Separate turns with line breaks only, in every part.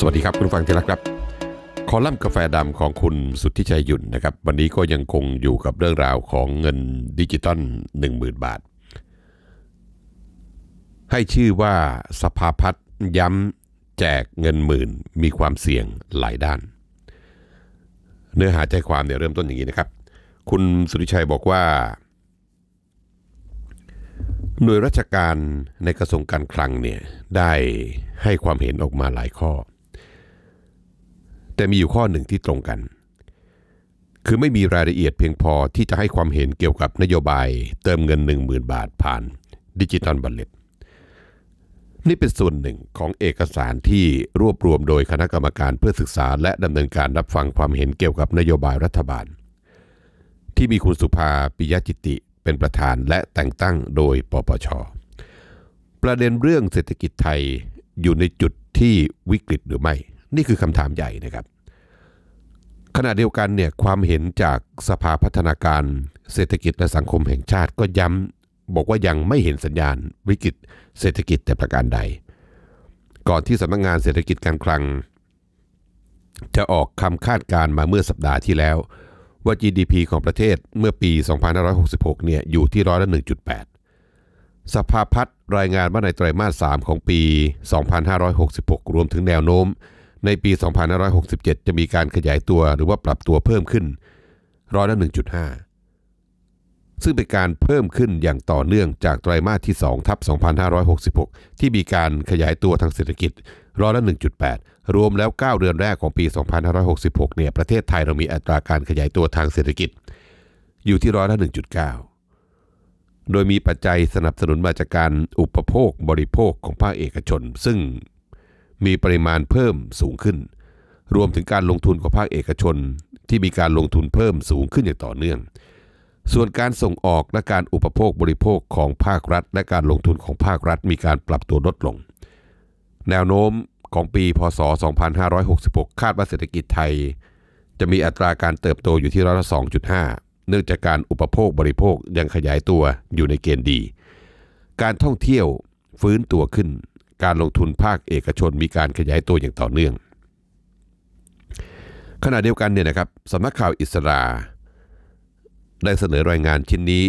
สวัสดีครับคุณฟังที่รักครับ คอลัมน์กาแฟดำของคุณสุทธิชัยยุ่นนะครับวันนี้ก็ยังคงอยู่กับเรื่องราวของเงินดิจิตอล10,000บาท ให้ชื่อว่าสภาพัฒน์ย้ำแจกเงินหมื่นมีความเสี่ยงหลายด้าน เนื้อหาใจความเนี่ยเริ่มต้นอย่างนี้นะครับ คุณสุทธิชัยบอกว่า หน่วยราชการในกระทรวงการคลังเนี่ยได้ให้ความเห็นออกมาหลายข้อแต่มีอยู่ข้อหนึ่งที่ตรงกัน คือไม่มีรายละเอียดเพียงพอที่จะให้ความเห็นเกี่ยวกับนโยบายเติมเงิน 10,000บาทผ่านดิจิตอลบัลเลตนี่เป็นส่วนหนึ่งของเอกสารที่รวบรวมโดยคณะกรรมการเพื่อศึกษาและดำเนินการรับฟังความเห็นเกี่ยวกับนโยบายรัฐบาล ที่มีคุณสุภาปิยจิติเป็นประธานและแต่งตั้งโดยปปช ประเด็นเรื่องเศรษฐกิจไทยอยู่ในจุดที่วิกฤตหรือไม่นี่คือคำถามใหญ่นะครับขณะเดียวกันเนี่ยความเห็นจากสภาพัฒนาการเศรษฐกิจและสังคมแห่งชาติก็ย้ำบอกว่ายังไม่เห็นสัญญาณวิกฤตเศรษฐกิจแต่ประการใด ก่อนที่สำนักงงานเศรษฐกิจการคลัง จะออกคำคาดการมาเมื่อสัปดาห์ที่แล้วว่า GDP ของประเทศเมื่อปี 2566เนี่ยอยู่ที่ร้อยละ1.8 สภาพัฒน์รายงานว่าในไตรมาส3ของปี 2566รวมถึงแนวโน้มในปี 2567 จะมีการขยายตัวหรือว่าปรับตัวเพิ่มขึ้นร้อยละ 1.5 ซึ่งเป็นการเพิ่มขึ้นอย่างต่อเนื่องจากไตรมาสที่2ทับ2566 ที่มีการขยายตัวทางเศรษฐกิจ ร้อยละ 1.8 รวมแล้ว 9 เดือนแรกของปี 2566 เนี่ยประเทศไทยเรามีอัตราการขยายตัวทางเศรษฐกิจ อยู่ที่ร้อยละ 1.9 โดยมีปัจจัยสนับสนุนมาจากการอุปโภคบริโภคของภาคเอกชน ซึ่งมีปริมาณเพิ่มสูงขึ้น รวมถึงการลงทุนของภาคเอกชน ที่มีการลงทุนเพิ่มสูงขึ้นอย่างต่อเนื่อง ส่วนการส่งออกและการอุปโภคบริโภคของภาครัฐ และการลงทุนของภาครัฐมีการปรับตัวลดลง แนวโน้มของปีพศ 2566 คาดว่าเศรษฐกิจไทย จะมีอัตราการเติบโตอยู่ที่ร้อยละ 2.5 เนื่องจากการอุปโภคบริโภคยังขยายตัวอยู่ในเกณฑ์ดี การท่องเที่ยวฟื้นตัวขึ้นการลงทุนภาคเอกชนมีการขยายตัวอย่างต่อเนื่อง ขณะเดียวกันเนี่ยนะครับสำนักข่าวอิสราได้เสนอรายงานชิ้นนี้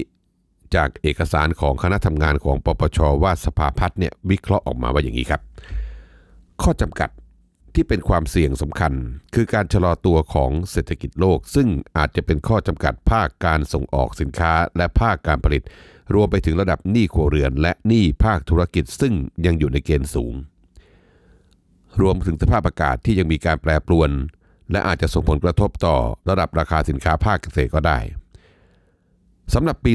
จากเอกสารของคณะทำงานของปปชว่าสภาพัฒน์เนี่ยวิเคราะห์ออกมาว่าอย่างนี้ครับ ข้อจำกัดที่เป็นความเสี่ยงสำคัญ คือการชะลอตัวของเศรษฐกิจโลก ซึ่งอาจจะเป็นข้อจำกัดภาคการส่งออกสินค้าและภาคการผลิตรวมไปถึงระดับหนี้ครัวเรือนและหนี้ภาคธุรกิจซึ่งยังอยู่ในเกณฑ์สูง รวมถึงสภาพอากาศที่ยังมีการแปรปรวน และอาจจะส่งผลกระทบต่อระดับราคาสินค้าภาคเกษตรก็ได้สำหรับปี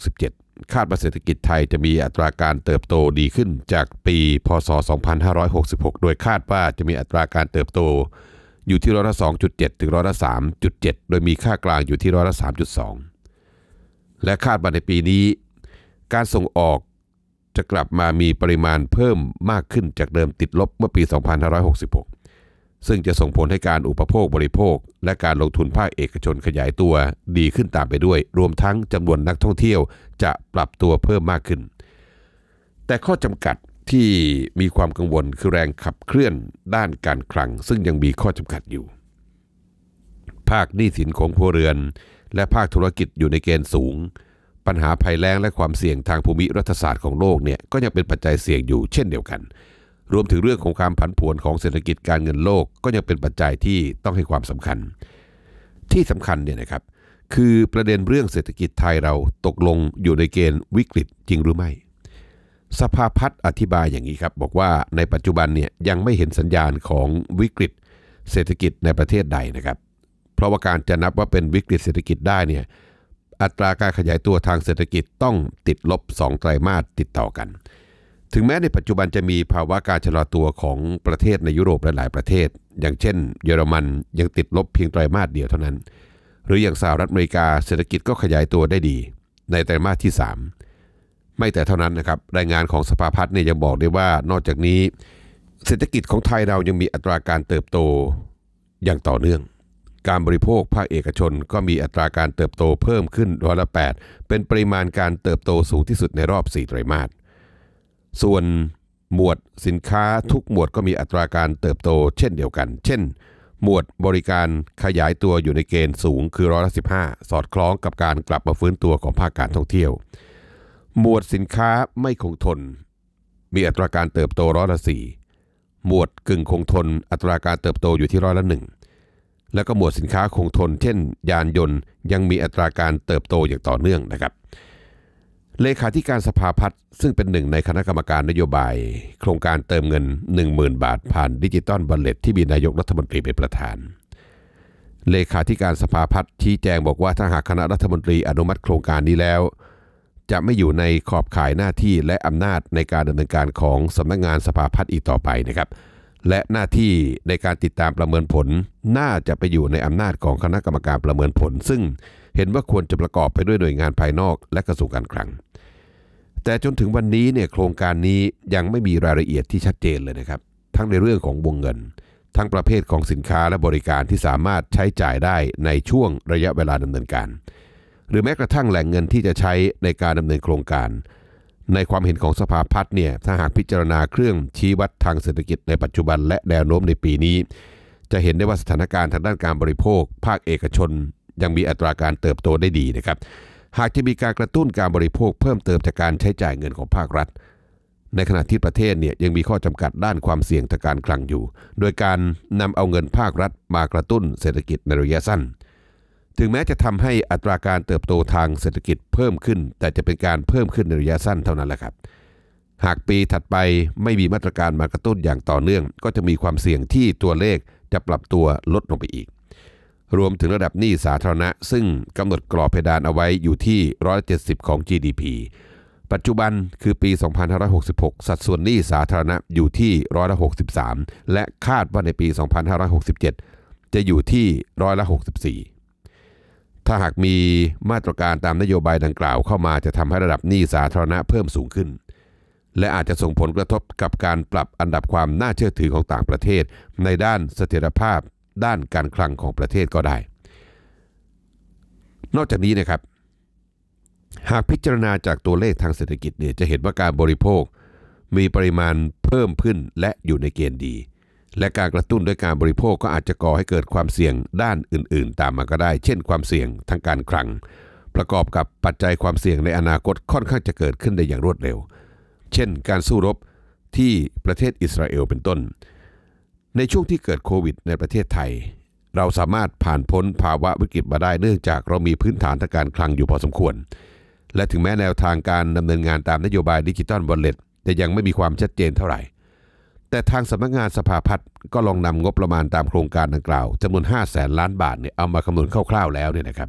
2567 คาดว่าเศรษฐกิจไทยจะมีอัตราการเติบโตดีขึ้น จากปี พศ 2566 โดยคาดว่าจะมีอัตราการเติบโตอยู่ที่ร้อยละ 2.7 ถึงร้อยละ 3.7 โดยมีค่ากลางอยู่ที่ร้อยละ 3.2และคาดว่าในปีนี้การส่งออกจะกลับมามีปริมาณเพิ่มมากขึ้นจากเดิมติดลบเมื่อปี 2566 ซึ่งจะส่งผลให้การอุปโภคบริโภค และการลงทุนภาคเอกชนขยายตัวดีขึ้นตามไปด้วย รวมทั้งจำนวนนักท่องเที่ยว จะปรับตัวเพิ่มมากขึ้น แต่ข้อจำกัดที่มีความกังวลคือแรงขับเคลื่อนด้านการคลัง ซึ่งยังมีข้อจำกัดอยู่ ภาคหนี้สินของครัวเรือนและภาคธุรกิจอยู่ในเกณฑ์สูง ปัญหาภัยแล้งและความเสี่ยงทางภูมิรัฐศาสตร์ของโลกเนี่ยก็ยังเป็นปัจจัยเสี่ยงอยู่เช่นเดียวกัน รวมถึงเรื่องของความผันผวนของเศรษฐกิจการเงินโลก ก็ยังเป็นปัจจัยที่ต้องให้ความสำคัญ ที่สำคัญเนี่ยนะครับ คือประเด็นเรื่องเศรษฐกิจไทยเราตกลงอยู่ในเกณฑ์วิกฤตจริงหรือไม่ สภาพัฒน์อธิบายอย่างนี้ครับ บอกว่าในปัจจุบันเนี่ยยังไม่เห็นสัญญาณของวิกฤต เศรษฐกิจในประเทศใดนะครับราะว่าการจะนับว่าเป็นวิกฤตเศรษฐกิจได้เนี่ยอัตราการขยายตัวทางเศรษฐกิจต้องติดลบ2ไตรมาสติดต่อกันถึงแม้ในปัจจุบันจะมีภาวะการชะลอตัวของประเทศในยุโรปและหลายประเทศ อย่างเช่น เยอรมันยังติดลบเพียงไตรมาสเดียวเท่านั้น หรืออย่างสหรัฐอเมริกาเศรษฐกิจก็ขยายตัวได้ดี ในไตรมาสที่ 3 ไม่แต่เท่านั้นนะครับรายงานของสภาพัฒน์เนี่ยยังบอกได้ว่านอกจากนี้ เศรษฐกิจของไทยเรายังมีอัตราการเติบโตอย่างต่อเนื่องการบริโภคภาคเอกชนก็มีอัตราการเติบโตเพิ่มขึ้นร้อยละ8เป็นปริมาณการเติบโตสูงที่สุดในรอบ4ไตรมาส ส่วน หมวดสินค้าทุกหมวดก็มีอัตราการเติบโต เช่นเดียวกัน เช่น หมวดบริการขยายตัวอยู่ในเกณฑ์สูงคือร้อยละสิสอดคล้องกับการกลับมาฟื้นตัวของภาคการท่องเที่ยว หมวดสินค้าไม่คงทน มีอัตราการเติบโตร้อยละสหมวดกึ่งคงทนอัตราการเติบโตอยู่ที่ร้อยละหนึ่งแล้วก็หมวดสินค้าคงทนเช่น ยานยนต์ยังมีอัตราการเติบโตอย่างต่อเนื่องนะครับเลขาธิการสภาพัฒน์ซึ่งเป็นหนึ่งในคณะกรรมการนโยบาย โครงการเติมเงิน 10,000 บาทผ่านดิจิตอลบัลเลตที่มีนายกรัฐมนตรีเป็นประธาน เลขาธิการสภาพัฒน์ชี้แจงบอกว่าถ้าหากคณะรัฐมนตรีอนุมัติโครงการนี้แล้ว จะไม่อยู่ในขอบข่ายหน้าที่และอำนาจในการดำเนินการของสำนักงงานสภาพัฒน์อีกต่อไปนะครับเและหน้าที่ในการติดตามประเมินผลน่าจะไปอยู่ในอำนาจของคณะกรรมการประเมินผล ซึ่งเห็นว่าควรจะประกอบไปด้วยหน่วยงานภายนอกและกระทรวงการคลัง แต่จนถึงวันนี้เนี่ยโครงการนี้ยังไม่มีรายละเอียดที่ชัดเจนเลยนะครับทั้งในเรื่องของวงเงิน ทั้งประเภทของสินค้าและบริการที่สามารถใช้จ่ายได้ในช่วงระยะเวลาดำเนินการ หรือแม้กระทั่งแหล่งเงินที่จะใช้ในการดำเนินโครงการในความเห็นของสภาพัฒน์เนี่ยถ้าหากพิจารณาเครื่องชี้วัดทางเศรษฐกิจในปัจจุบันและแนวโน้มในปีนี้ จะเห็นได้ว่าสถานการณ์ทางด้านการบริโภค ภาคเอกชน ยังมีอัตราการเติบโตได้ดีนะครับหากจะมีการกระตุ้นการบริโภคเพิ่มเติมจากการใช้จ่ายเงินของภาครัฐ ในขณะที่ประเทศเนี่ยยังมีข้อจำกัดด้านความเสี่ยงทางการคลังอยู่ โดยการนำเอาเงินภาครัฐ มากระตุ้นเศรษฐกิจในระยะสั้นถึงแม้จะทำให้อัตราการเติบโตทางเศรษฐกิจเพิ่มขึ้น แต่จะเป็นการเพิ่มขึ้นในระยะสั้นเท่านั้นแหละครับ หากปีถัดไปไม่มีมาตรการมากระตุ้นอย่างต่อเนื่อง ก็จะมีความเสี่ยงที่ตัวเลขจะปรับตัวลดลงไปอีก รวมถึงระดับหนี้สาธารณะซึ่งกำหนดกรอบเพดานเอาไว้อยู่ที่ร้อยเจ็ดสิบของ GDP ปัจจุบันคือปี 2566 สัดส่วนหนี้สาธารณะอยู่ที่ร้อยละ63 และคาดว่าในปี 2567 จะอยู่ที่ร้อยละ64ถ้าหากมีมาตรการตามนโยบายดังกล่าวเข้ามาจะทำให้ระดับหนี้สาธารณะเพิ่มสูงขึ้น และอาจจะส่งผลกระทบกับการปรับอันดับความน่าเชื่อถือของต่างประเทศในด้านเสถียรภาพด้านการคลังของประเทศก็ได้ นอกจากนี้นะครับ หากพิจารณาจากตัวเลขทางเศรษฐกิจเนี่ยจะเห็นว่าการบริโภคมีปริมาณเพิ่มขึ้นและอยู่ในเกณฑ์ดีและการกระตุ้นด้วยการบริโภคก็อาจจะก่อให้เกิดความเสี่ยงด้านอื่นๆ ตามมาก็ได้ เช่นความเสี่ยงทางการคลัง ประกอบกับปัจจัยความเสี่ยงในอนาคตค่อนข้างจะเกิดขึ้นได้อย่างรวดเร็ว เช่นการสู้รบที่ประเทศอิสราเอลเป็นต้น ในช่วงที่เกิดโควิดในประเทศไทย เราสามารถผ่านพ้นภาวะวิกฤตมาได้เนื่องจากเรามีพื้นฐานทางการคลังอยู่พอสมควร และถึงแม้แนวทางการดำเนินงานตามนโยบายดิจิตอลวอลเล็ตจะยังไม่มีความชัดเจนเท่าไหร่แต่ทางสำนักงานสภาพัฒน์ก็ลองนำงบประมาณตามโครงการดังกล่าวจำนวน5 0 0แสนล้านบาทเนี่ยเอามาคำนวณคร่าวๆ แล้วเนี่ยนะครับ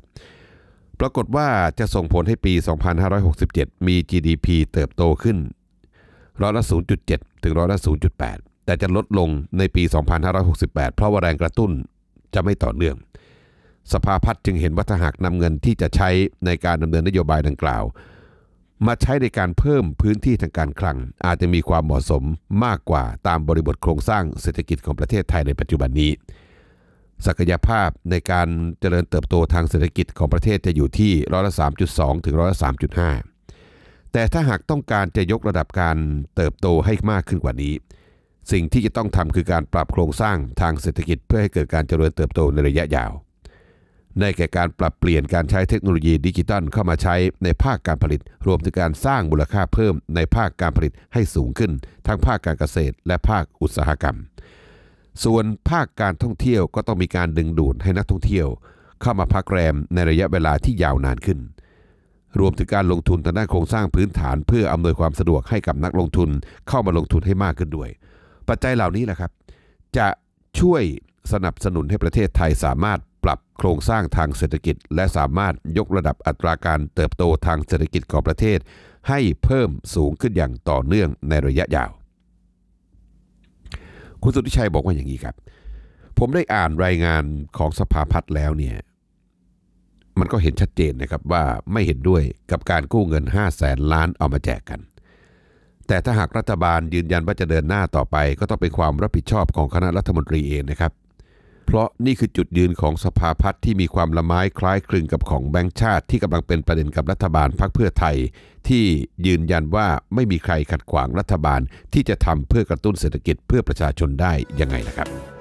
ปรากฏว่าจะส่งผลให้ปี 2567 มี GDP เติบโตขึ้นร้อยละ0.7 ถึงร้อยละ0.8 แต่จะลดลงในปี 2568 เพราะว่าแรงกระตุ้นจะไม่ต่อเนื่อง สภาพัฒน์จึงเห็นว่าถ้าหากนำเงินที่จะใช้ในการดำเนินนโยบายดังกล่าวมาใช้ในการเพิ่มพื้นที่ทางการคลังอาจจะมีความเหมาะสมมากกว่าตามบริบทโครงสร้างเศรษฐกิจของประเทศไทยในปัจจุบันนี้ ศักยภาพในการเจริญเติบโตทางเศรษฐกิจของประเทศจะอยู่ที่ร้อยละ3.2ถึงร้อยละ3.5แต่ถ้าหากต้องการจะยกระดับการเติบโตให้มากขึ้นกว่านี้ สิ่งที่จะต้องทำคือการปรับโครงสร้างทางเศรษฐกิจเพื่อให้เกิดการเจริญเติบโตในระยะยาวได้แก่การปรับเปลี่ยนการใช้เทคโนโลยีดิจิตอลเข้ามาใช้ในภาคการผลิต รวมถึงการสร้างมูลค่าเพิ่มในภาคการผลิตให้สูงขึ้น ทั้งภาคการเกษตร และภาคอุตสาหกรรม ส่วนภาคการท่องเที่ยวก็ต้องมีการดึงดูดให้นักท่องเที่ยว เข้ามาพักแรมในระยะเวลาที่ยาวนานขึ้น รวมถึงการลงทุนทางด้านโครงสร้างพื้นฐาน เพื่ออำนวยความสะดวกให้กับนักลงทุนเข้ามาลงทุนให้มากขึ้นด้วย ปัจจัยเหล่านี้แหละครับ จะช่วยสนับสนุนให้ประเทศไทยสามารถปรับโครงสร้างทางเศรษฐกิจ และสามารถยกระดับอัตราการเติบโตทางเศรษฐกิจของประเทศ ให้เพิ่มสูงขึ้นอย่างต่อเนื่องในระยะยาว คุณสุทธิชัยบอกว่าอย่างนี้ครับ ผมได้อ่านรายงานของสภาพัฒน์แล้วเนี่ย มันก็เห็นชัดเจนนะครับว่าไม่เห็นด้วยกับการกู้เงิน5 0 0แสนล้านเอามาแจกกัน แต่ถ้าหากรัฐบาลยืนยันว่าจะเดินหน้าต่อไป ก็ต้องเป็นความรับผิดชอบของคณะรัฐมนตรีเองนะครับเพราะนี่คือจุดยืนของสภาพัฒน์ที่มีความละไม้คล้ายคลึงกับของแบงค์ชาติ ที่กำลังเป็นประเด็นกับรัฐบาลพักเพื่อไทย ที่ยืนยันว่าไม่มีใครขัดขวางรัฐบาลที่จะทำเพื่อกระตุ้นเศรษฐกิจเพื่อประชาชนได้ยังไงนะครับ